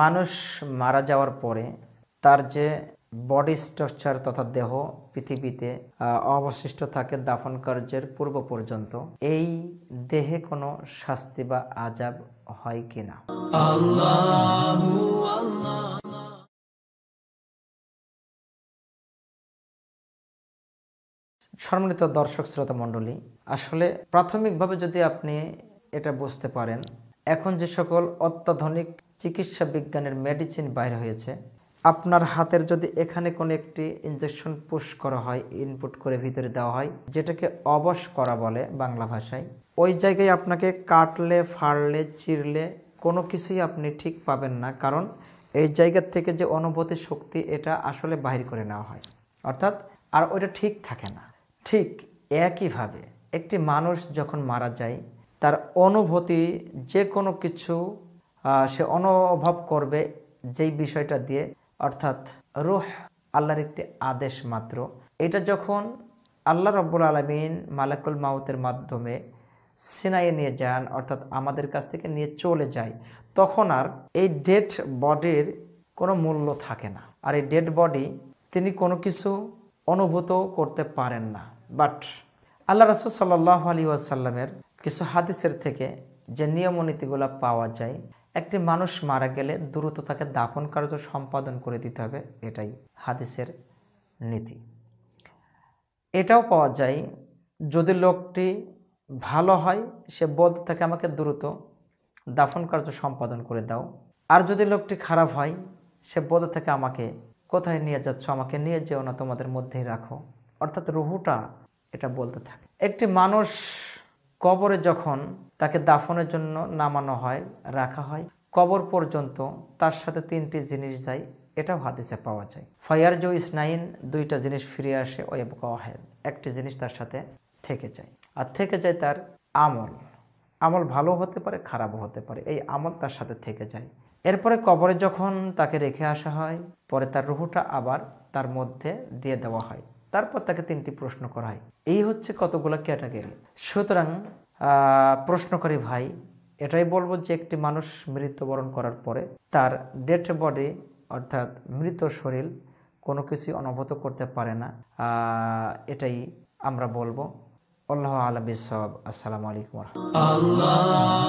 মানুষ মারা যাওয়ার পরে তার যে বডি স্ট্রাকচার তথা দেহ পৃথিবীতে অবশিষ্ট থাকে দাফন কার্যের পূর্ব পর্যন্ত এই দেহে কোনো শাস্তি বা আজাব হয় কিনা সম্মানিত দর্শক শ্রোতা মণ্ডলী আসলে প্রাথমিকভাবে যদি আপনি এটা বুঝতে পারেন এখন যে সকল অত্যাধুনিক চিকিৎসা বিজ্ঞানের মেডিসিন বাইর হয়েছে আপনার হাতের যদি এখানে কোনো একটি ইঞ্জেকশন পুশ করা হয় ইনপুট করে ভিতরে দেওয়া হয় যেটাকে অবশ করা বলে বাংলা ভাষায় ওই জায়গায় আপনাকে কাটলে ফাড়লে চিরলে কোনো কিছুই আপনি ঠিক পাবেন না কারণ এই জায়গার থেকে যে অনুভূতি শক্তি এটা আসলে বাহির করে নেওয়া হয় অর্থাৎ আর ওইটা ঠিক থাকে না ঠিক একইভাবে একটি মানুষ যখন মারা যায় তার অনুভূতি যে কোনো কিছু সে অনুভব করবে যেই বিষয়টা দিয়ে অর্থাৎ রুহ আল্লাহর একটি আদেশ মাত্র এটা যখন আল্লাহ রব্বুল আলমিন মালাকুল মাউতের মাধ্যমে সিনাইয়ে নিয়ে যান অর্থাৎ আমাদের কাছ থেকে নিয়ে চলে যায় তখন আর এই ডেড বডির কোনো মূল্য থাকে না আর এই ডেড বডি তিনি কোনো কিছু অনুভূত করতে পারেন না বাট আল্লাহ রসুল সাল্লাহ আলী ওয়াসাল্লামের কিছু হাদিসের থেকে যে নিয়মনীতিগুলো পাওয়া যায় একটি মানুষ মারা গেলে দ্রুত তাকে দাফন কার্য সম্পাদন করে দিতে হবে এটাই হাদিসের নীতি এটাও পাওয়া যায় যদি লোকটি ভালো হয় সে বলতে থাকে আমাকে দ্রুত দাফন কার্য সম্পাদন করে দাও আর যদি লোকটি খারাপ হয় সে বলতে থাকে আমাকে কোথায় নিয়ে যাচ্ছ আমাকে নিয়ে যেও না তোমাদের মধ্যেই রাখো অর্থাৎ রুহুটা এটা বলতে থাকে একটি মানুষ কবরে যখন তাকে দাফনের জন্য নামানো হয় রাখা হয় কবর পর্যন্ত তার সাথে তিনটি জিনিস যায় এটাও হাদিসে পাওয়া যায় ফায়ার জো ইসনাইন দুইটা জিনিস ফিরে আসে ওয়েব কহেদ একটি জিনিস তার সাথে থেকে যায় আর থেকে যায় তার আমল আমল ভালো হতে পারে খারাপও হতে পারে এই আমল তার সাথে থেকে যায় এরপরে কবরে যখন তাকে রেখে আসা হয় পরে তার রুহুটা আবার তার মধ্যে দিয়ে দেওয়া হয় তারপর তাকে তিনটি প্রশ্ন করা হয় এই হচ্ছে কতগুলো ক্যাটাগরি সুতরাং প্রশ্ন করে ভাই এটাই বলবো যে একটি মানুষ মৃত্যুবরণ করার পরে তার ডেড বডি অর্থাৎ মৃত শরীর কোনো কিছুই অনুভূত করতে পারে না এটাই আমরা বলবো আল্লাহ আলম সব আসসালামু আলাইকুম আল্লাহ